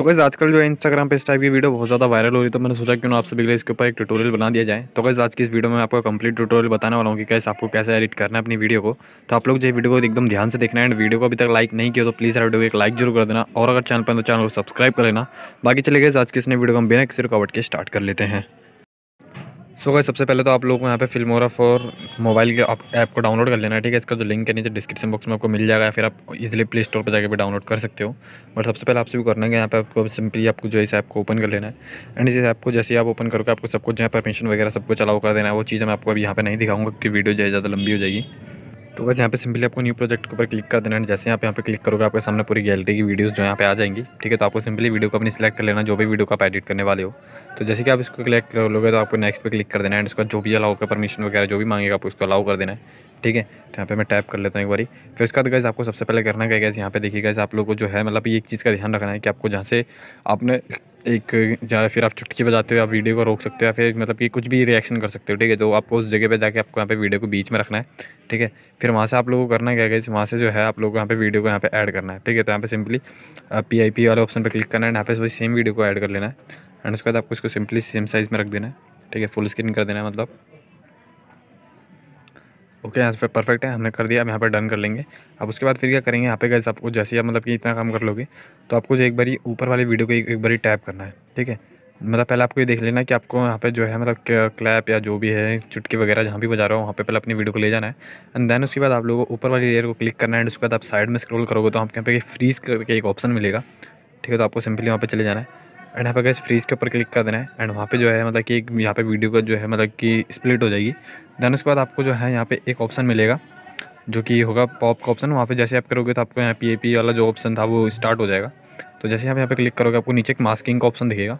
सो तो कैसे आजकल जो है इंस्टाग्राम पे इस टाइप की वीडियो बहुत ज़्यादा वायरल हो रही तो मैंने सोचा क्यों ना आप सभी लिए इसके ऊपर एक ट्यूटोरियल बना दिया जाए तो कैसे आज की इस वीडियो में आपको कंप्लीट ट्यूटोरियल बताने वाला हूँ कि कैसे आपको कैसे एडिट करना है अपनी वीडियो को तो आप लोग जो वीडियो को एकदम ध्यान से देखना है एंड वीडियो को अभी तक लाइक नहीं किया तो प्लीज़ हर वीडियो को एक लाइक जरूर कर देना और अगर चैनल पर तो चैनल को सब्सक्राइब कर लेना बाकी चले गए आज की इसने वीडियो को हम बिना किसी रुकावट के स्टार्ट कर लेते हैं सो गए सबसे पहले तो आप लोग यहाँ पे फिल्मोरा फॉर मोबाइल के ऐप को डाउनलोड कर लेना है ठीक है इसका जो लिंक है नीचे डिस्क्रिप्शन बॉक्स में आपको मिल जाएगा फिर आप इजीली प्ले स्टोर पर जाकर भी डाउनलोड कर सकते हो बट सबसे पहले आपसे भी करना है यहाँ पे आपको सिंपली आपको जो इस ऐप को ओपन कर लेना है एंड इस ऐप को जैसे आप ओपन करोगे आपको सब कुछ जो है परमिशन वगैरह सबको चलाओ कर देना है वो चीज़ मैं आपको अभी यहाँ पर नहीं दिखाऊंगा क्योंकि वीडियो जो है ज़्यादा लंबी हो जाएगी तो बस यहाँ पे सिंपली आपको न्यू प्रोजेक्ट के ऊपर क्लिक कर देना है जैसे यहाँ पे यहाँ पे क्लिक करोगे आपके सामने पूरी गैलरी की वीडियोस जो यहाँ पे आ जाएंगी ठीक है तो आपको सिंपली वीडियो को अपनी सिलेक्ट कर लेना जो भी वीडियो को आप एडिट करने वाले हो तो जैसे कि आप इसको क्लिक कर लोगे तो आपको नेक्स्ट पे क्लिक कर देना है एंड उसका जो भी अलाउ का परमिशन वगैरह जो भी मांगेगा आपको उसको अलाउ कर देना है ठीक है तो यहाँ पे मैं टैप कर लेता हूँ एक बारी फिर उसके बाद गैस आपको सबसे पहले करना क्या गैस यहाँ पे देखिए गैस आप लोगों को जो है मतलब ये एक चीज़ का ध्यान रखना है कि आपको जहाँ से आपने एक या फिर आप चुटकी बजाते हुए आप वीडियो को रोक सकते हो या फिर मतलब कि कुछ भी रिएक्शन कर सकते हो ठीक है तो आपको उस जगह पे जाके आपको यहाँ पे वीडियो को बीच में रखना है ठीक है फिर वहाँ से आप लोगों को करना क्या है वहाँ से जो है आप लोगों को यहाँ पे वीडियो को यहाँ पे ऐड करना है ठीक है तो यहाँ पर सिंपली पी आई पी वाले ऑप्शन पर क्लिक करना है यहाँ पे वही सेम वीडियो को ऐड कर लेना है एंड उसके बाद आपको इसको सिंपली सेम साइज़ में रख देना है ठीक है फुल स्क्रीन कर देना है मतलब ओके यहाँ से परफेक्ट है हमने कर दिया अब यहाँ पर डन कर लेंगे अब उसके बाद फिर क्या करेंगे यहाँ पे गए आपको जैसे आप मतलब कि इतना काम कर लोगे तो आपको जो एक बारी ऊपर वाली वीडियो को एक बारी टैप करना है ठीक है मतलब पहले आपको ये देख लेना कि आपको यहाँ पे जो है मतलब क्लैप या जो भी है चुटकी वगैरह जहाँ भी बजा रहा हो वहाँ पे पहले अपनी वीडियो को ले जाना है एंड देन उसके बाद आप लोगों को ऊपर वाली लेयर को क्लिक करना है एंड उसके बाद आप साइड में स्क्रॉल करोगे तो आपके यहाँ पे फ्रीज करके एक ऑप्शन मिलेगा ठीक है तो आपको सिंपली वहाँ पे चले जाना है एंड यहाँ पे गैस फ्रीज के ऊपर क्लिक कर देना है एंड वहाँ पे जो है मतलब कि एक यहाँ पे वीडियो का जो है मतलब कि स्प्लिट हो जाएगी देन उसके बाद आपको जो है यहाँ पे एक ऑप्शन मिलेगा जो कि होगा पॉप का ऑप्शन वहाँ पे जैसे आप करोगे तो आपको यहाँ पी ए पी वाला जो ऑप्शन था वो स्टार्ट हो जाएगा तो जैसे आप यहाँ पर क्लिक करोगे आपको नीचे एक मास्किंग का ऑप्शन दिखेगा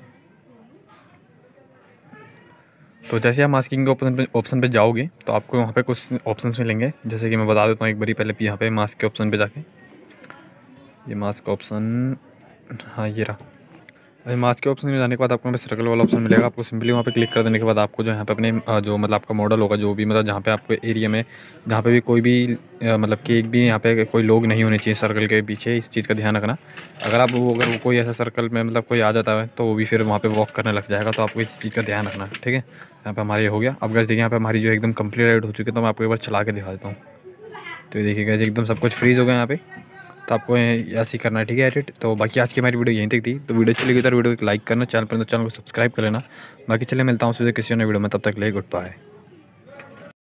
तो जैसे आप मास्किंग के ऑप्शन पे ऑप्शन पे जाओगे तो आपको वहाँ पे कुछ ऑप्शंस मिलेंगे जैसे कि मैं बता देता हूँ एक बारी पहले यहाँ पे मास्क के ऑप्शन पे जाके ये मास्क का ऑप्शन हाँ ये रहा अभी मास्क के ऑप्शन में जाने के बाद आपको यहाँ पे सर्कल वाला ऑप्शन मिलेगा आपको सिंपली वहाँ पे क्लिक कर देने के बाद आपको जो यहाँ पे अपने जो मतलब आपका मॉडल होगा जो भी मतलब जहाँ पे आपके एरिया में जहाँ पे भी कोई भी मतलब कि एक भी यहाँ पे कोई लोग नहीं होने चाहिए सर्कल के पीछे इस चीज़ का ध्यान रखना अगर आप वो अगर कोई ऐसा सर्कल में मतलब कोई आ जाता है तो वो भी फिर वहाँ पर वॉक करने लग जाएगा तो आपको इस चीज़ का ध्यान रखना ठीक है यहाँ पर हमारे हो गया अब गैस देखिए यहाँ पर हमारी जो एकदम कम्प्लीट राइड हो चुकी है तो मैं आपको एक बार चला के दिखा देता हूँ तो देखिए गैस एकदम सब कुछ फ्रीज़ हो गया यहाँ पर तो आपको ऐसे करना है ठीक है एडिट तो बाकी आज की हमारी वीडियो यहीं तक थी तो वीडियो चली गई तो वीडियो को लाइक करना चैनल पर तो चैनल को सब्सक्राइब कर लेना बाकी चले मिलता हूँ सीधे किसी ने वीडियो में तब तक ले गुड बाय